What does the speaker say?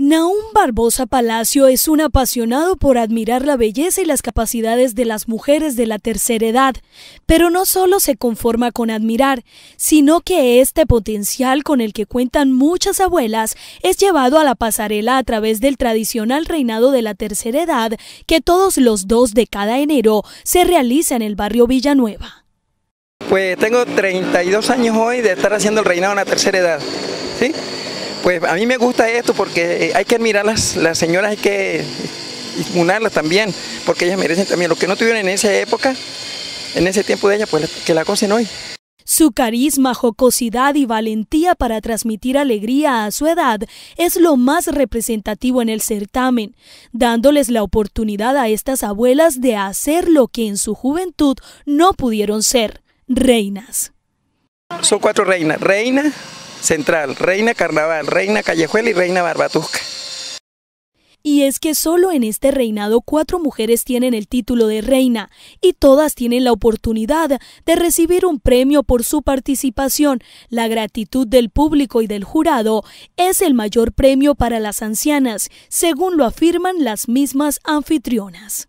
Naum Barbosa Palacio es un apasionado por admirar la belleza y las capacidades de las mujeres de la tercera edad, pero no solo se conforma con admirar, sino que este potencial con el que cuentan muchas abuelas es llevado a la pasarela a través del tradicional reinado de la tercera edad que todos los dos de cada enero se realiza en el barrio Villanueva. Pues tengo 32 años hoy de estar haciendo el reinado en la tercera edad, ¿sí? pues a mí me gusta esto porque eh, hay que admirar las, las señoras, hay que inmunarlas también, porque ellas merecen también lo que no tuvieron en esa época, en ese tiempo de ellas, pues que la cosen hoy. Su carisma, jocosidad y valentía para transmitir alegría a su edad es lo más representativo en el certamen, dándoles la oportunidad a estas abuelas de hacer lo que en su juventud no pudieron ser, reinas. Son cuatro reinas, reina, Central, Reina Carnaval, Reina Callejuela y Reina Barbatusca. Y es que solo en este reinado cuatro mujeres tienen el título de reina y todas tienen la oportunidad de recibir un premio por su participación. La gratitud del público y del jurado es el mayor premio para las ancianas, según lo afirman las mismas anfitrionas.